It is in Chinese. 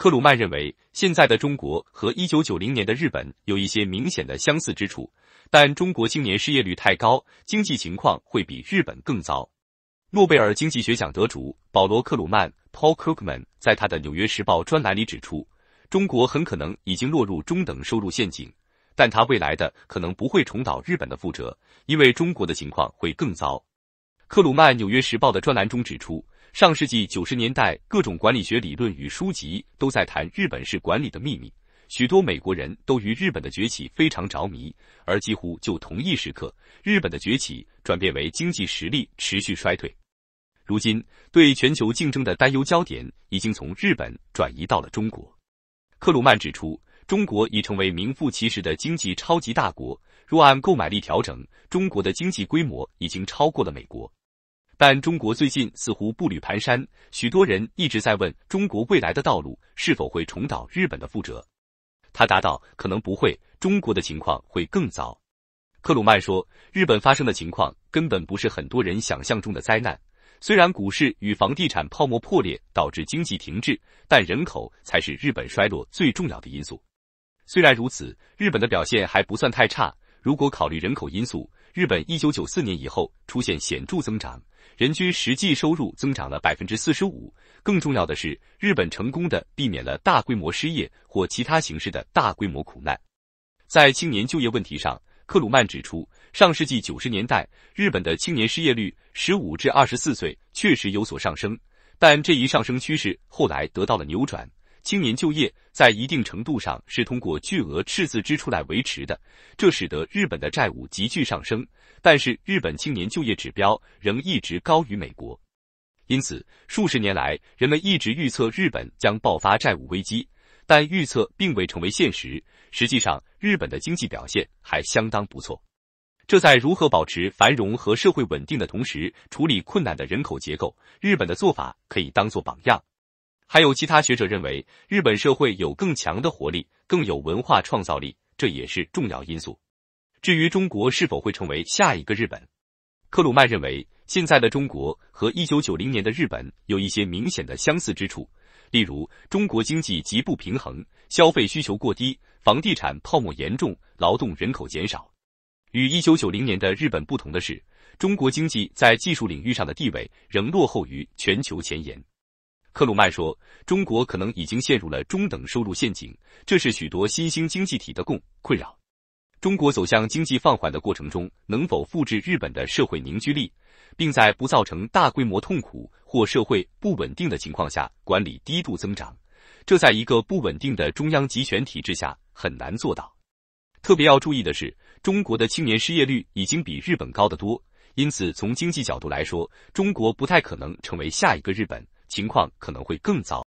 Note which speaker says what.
Speaker 1: 克鲁曼认为，现在的中国和一九九零年的日本有一些明显的相似之处，但中国青年失业率太高，经济情况会比日本更糟。诺贝尔经济学奖得主保罗·克鲁曼 （Paul Krugman） 在他的《纽约时报》专栏里指出，中国很可能已经落入中等收入陷阱，但他未来的可能不会重蹈日本的覆辙，因为中国的情况会更糟。克鲁曼《纽约时报》的专栏中指出。上世纪九十年代，各种管理学理论与书籍都在谈日本式管理的秘密，许多美国人都于日本的崛起非常着迷。而几乎就同一时刻，日本的崛起转变为经济实力持续衰退。如今，对全球竞争的担忧焦点已经从日本转移到了中国。克鲁曼指出，中国已成为名副其实的经济超级大国。若按购买力调整，中国的经济规模已经超过了美国。但中国最近似乎步履蹒跚，许多人一直在问中国未来的道路是否会重蹈日本的覆辙。他答道：“可能不会，中国的情况会更糟。”克鲁曼说：“日本发生的情况根本不是很多人想象中的灾难。虽然股市与房地产泡沫破裂导致经济停滞，但人口才是日本衰落最重要的因素。虽然如此，日本的表现还不算太差。如果考虑人口因素，日本1994年以后出现显著增长。”人均实际收入增长了百分之四十五。更重要的是，日本成功的避免了大规模失业或其他形式的大规模苦难。在青年就业问题上，克鲁曼指出，上世纪九十年代，日本的青年失业率（十五至二十四岁）确实有所上升，但这一上升趋势后来得到了扭转。青年就业在一定程度上是通过巨额赤字支出来维持的，这使得日本的债务急剧上升。但是，日本青年就业指标仍一直高于美国。因此，数十年来，人们一直预测日本将爆发债务危机，但预测并未成为现实。实际上，日本的经济表现还相当不错。这在如何保持繁荣和社会稳定的同时，处理困难的人口结构，日本的做法可以当做榜样。还有其他学者认为，日本社会有更强的活力，更有文化创造力，这也是重要因素。至于中国是否会成为下一个日本，克鲁曼认为，现在的中国和一九九零年的日本有一些明显的相似之处，例如中国经济极不平衡，消费需求过低，房地产泡沫严重，劳动人口减少。与一九九零年的日本不同的是，中国经济在技术领域上的地位仍落后于全球前沿。克鲁曼说：“中国可能已经陷入了中等收入陷阱，这是许多新兴经济体的共困扰。中国走向经济放缓的过程中，能否复制日本的社会凝聚力，并在不造成大规模痛苦或社会不稳定的情况下管理低度增长？这在一个不稳定的中央集权体制下很难做到。特别要注意的是，中国的青年失业率已经比日本高得多，因此从经济角度来说，中国不太可能成为下一个日本。”情况可能会更糟。